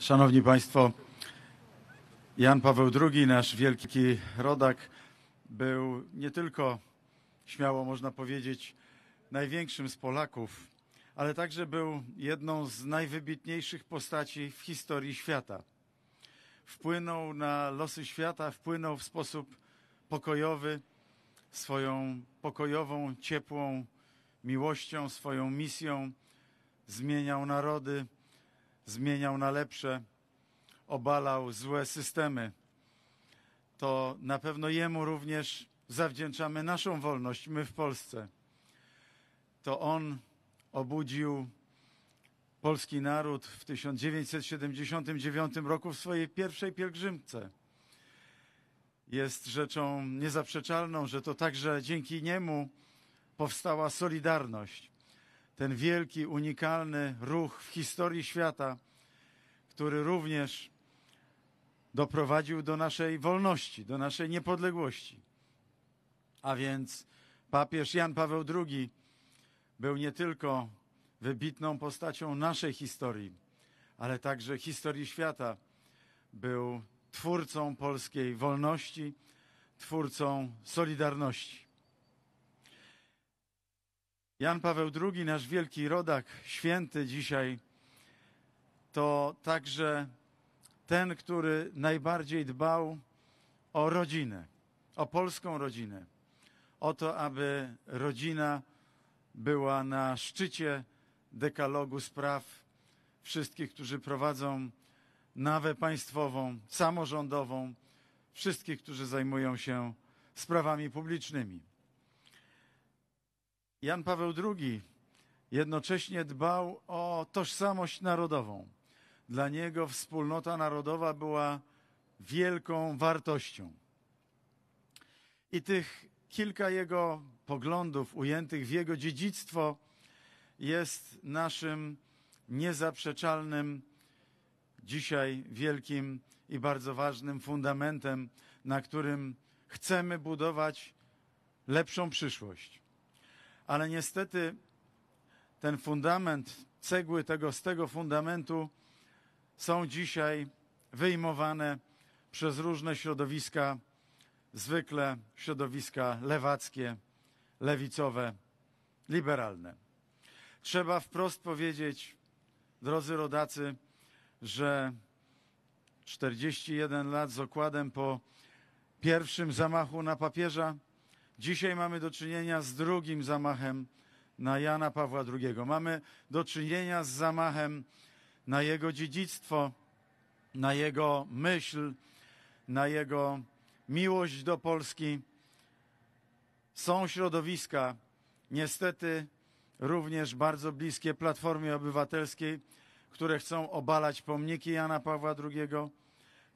Szanowni Państwo, Jan Paweł II, nasz wielki rodak, był nie tylko, śmiało można powiedzieć, największym z Polaków, ale także był jedną z najwybitniejszych postaci w historii świata. Wpłynął na losy świata, wpłynął w sposób pokojowy, swoją pokojową, ciepłą miłością, swoją misją, zmieniał narody zmieniał na lepsze, obalał złe systemy, to na pewno Jemu również zawdzięczamy naszą wolność, my w Polsce. To On obudził polski naród w 1979 roku w swojej pierwszej pielgrzymce. Jest rzeczą niezaprzeczalną, że to także dzięki niemu powstała Solidarność ten wielki, unikalny ruch w historii świata, który również doprowadził do naszej wolności, do naszej niepodległości. A więc papież Jan Paweł II był nie tylko wybitną postacią naszej historii, ale także historii świata. Był twórcą polskiej wolności, twórcą Solidarności. Jan Paweł II, nasz wielki rodak, święty dzisiaj, to także ten, który najbardziej dbał o rodzinę, o polską rodzinę, o to, aby rodzina była na szczycie dekalogu spraw wszystkich, którzy prowadzą nawę państwową, samorządową, wszystkich, którzy zajmują się sprawami publicznymi. Jan Paweł II jednocześnie dbał o tożsamość narodową. Dla niego wspólnota narodowa była wielką wartością. I tych kilka jego poglądów ujętych w jego dziedzictwo jest naszym niezaprzeczalnym, dzisiaj wielkim i bardzo ważnym fundamentem, na którym chcemy budować lepszą przyszłość ale niestety ten fundament, cegły tego, z tego fundamentu są dzisiaj wyjmowane przez różne środowiska, zwykle środowiska lewackie, lewicowe, liberalne. Trzeba wprost powiedzieć, drodzy rodacy, że 41 lat z okładem po pierwszym zamachu na papieża Dzisiaj mamy do czynienia z drugim zamachem na Jana Pawła II. Mamy do czynienia z zamachem na jego dziedzictwo, na jego myśl, na jego miłość do Polski. Są środowiska, niestety również bardzo bliskie Platformie Obywatelskiej, które chcą obalać pomniki Jana Pawła II,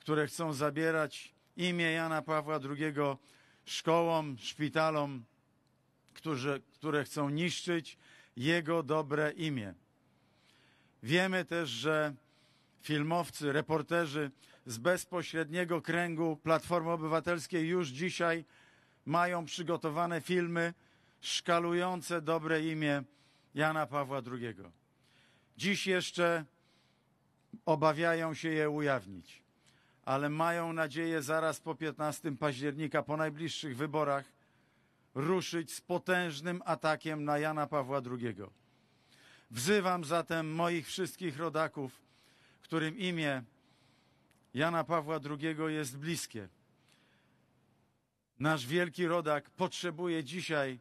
które chcą zabierać imię Jana Pawła II szkołom, szpitalom, którzy, które chcą niszczyć jego dobre imię. Wiemy też, że filmowcy, reporterzy z bezpośredniego kręgu Platformy Obywatelskiej już dzisiaj mają przygotowane filmy szkalujące dobre imię Jana Pawła II. Dziś jeszcze obawiają się je ujawnić ale mają nadzieję zaraz po 15 października, po najbliższych wyborach, ruszyć z potężnym atakiem na Jana Pawła II. Wzywam zatem moich wszystkich rodaków, którym imię Jana Pawła II jest bliskie. Nasz wielki rodak potrzebuje dzisiaj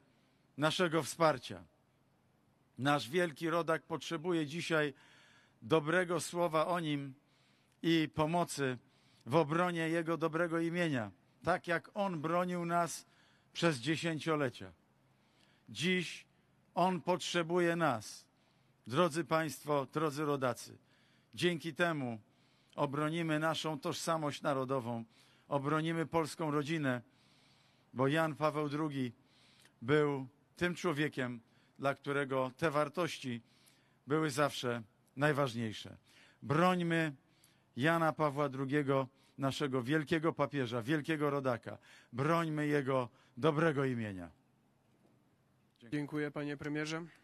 naszego wsparcia. Nasz wielki rodak potrzebuje dzisiaj dobrego słowa o nim i pomocy w obronie Jego dobrego imienia, tak jak On bronił nas przez dziesięciolecia. Dziś On potrzebuje nas. Drodzy Państwo, drodzy rodacy, dzięki temu obronimy naszą tożsamość narodową, obronimy polską rodzinę, bo Jan Paweł II był tym człowiekiem, dla którego te wartości były zawsze najważniejsze. Brońmy Jana Pawła II, naszego wielkiego papieża, wielkiego rodaka. Brońmy jego dobrego imienia. Dziękuję, panie premierze.